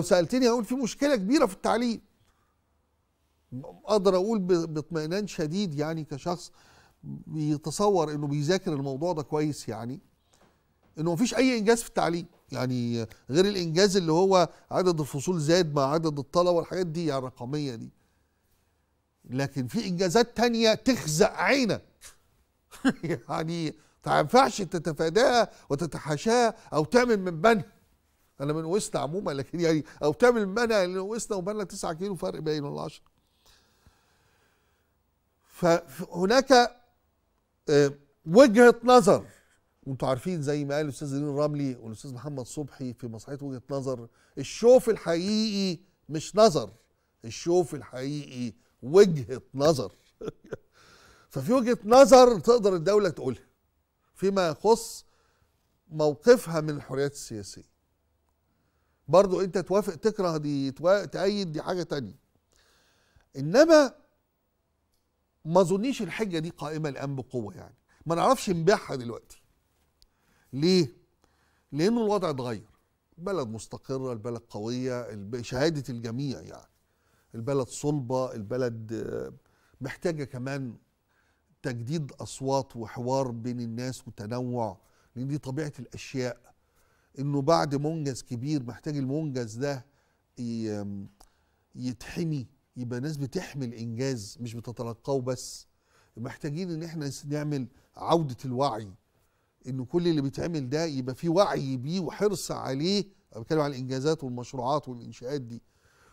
لو سالتني هقول في مشكله كبيره في التعليم اقدر اقول باطمئنان شديد يعني كشخص بيتصور انه بيذاكر الموضوع ده كويس يعني انه مفيش اي انجاز في التعليم يعني غير الانجاز اللي هو عدد الفصول زاد مع عدد الطلبه والحاجات دي يعني الرقميه دي لكن في انجازات تانية تخزق عينك يعني ما ينفعش تتفاداها وتتحاشاها او تعمل من بنها انا من وسط عموما لكن يعني او تعمل منع وسط وسطنا وبيننا 9 كيلو فرق باين ولا 10 فهناك آه، وجهه نظر وانتم عارفين زي ما قال الاستاذ زين رملي والاستاذ محمد صبحي في مسرحيه وجهه نظر الشوف الحقيقي مش نظر الشوف الحقيقي وجهه نظر ففي وجهه نظر تقدر الدوله تقولها فيما يخص موقفها من الحريات السياسيه برضو انت توافق تكره دي تأيد دي حاجة تانية انما ما اظنيش الحجة دي قائمة الآن بقوة يعني ما نعرفش نبيعها دلوقتي ليه؟ لأنه الوضع اتغير بلد مستقرة البلد قوية شهادة الجميع يعني البلد صلبة البلد محتاجة كمان تجديد أصوات وحوار بين الناس وتنوع لأن دي طبيعة الأشياء انه بعد منجز كبير محتاج المنجز ده يتحمي يبقى ناس بتحمي الانجاز مش بتتلقاه بس محتاجين ان احنا نعمل عوده الوعي انه كل اللي بيتعمل ده يبقى في وعي بيه وحرص عليه انا بتكلم عن الانجازات والمشروعات والانشاءات دي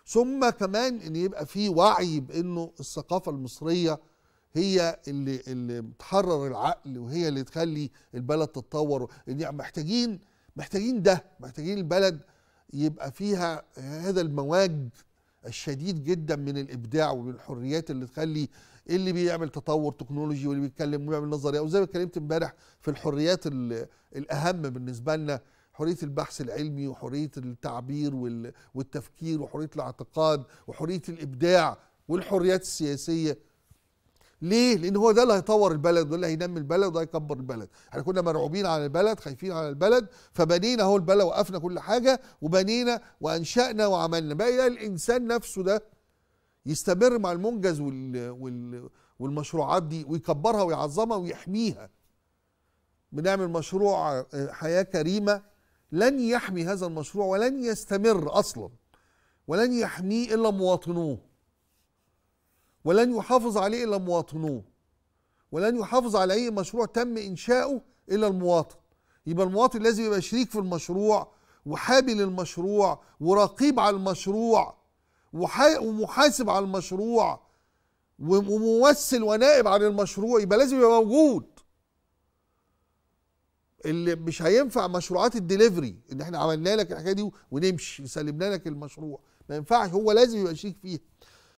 ثم كمان ان يبقى في وعي بانه الثقافه المصريه هي اللي اللي بتحرر العقل وهي اللي تخلي البلد تتطور يعني محتاجين محتاجين ده محتاجين البلد يبقى فيها هذا المواج الشديد جدا من الابداع ومن الحريات اللي تخلي اللي بيعمل تطور تكنولوجي واللي بيتكلم ويعمل نظريه وزي ما اتكلمت امبارح في الحريات الاهم بالنسبه لنا حريه البحث العلمي وحريه التعبير والتفكير وحريه الاعتقاد وحريه الابداع والحريات السياسيه ليه؟ لان هو ده اللي هيطور البلد وده اللي هينمي البلد وده هيكبر البلد، احنا كنا مرعوبين على البلد خايفين على البلد فبنينا اهو البلد وقفنا كل حاجه وبنينا وانشانا وعملنا، بقى الانسان نفسه ده يستمر مع المنجز وال... وال... والمشروعات دي ويكبرها ويعظمها ويحميها. بنعمل مشروع آه، حياه كريمه لن يحمي هذا المشروع ولن يستمر اصلا ولن يحميه الا مواطنوه. ولن يحافظ عليه إلا مواطنوه ولن يحافظ على أي مشروع تم إنشاؤه إلا المواطن يبقى المواطن لازم يبقى شريك في المشروع وحابي للمشروع ورقيب على المشروع ومحاسب على المشروع وممثل ونائب عن المشروع يبقى لازم يبقى موجود اللي مش هينفع مشروعات الدليفري ان احنا عملنا لك الحكايه دي ونمشي سلمنا لك المشروع ما ينفعش هو لازم يبقى شريك فيها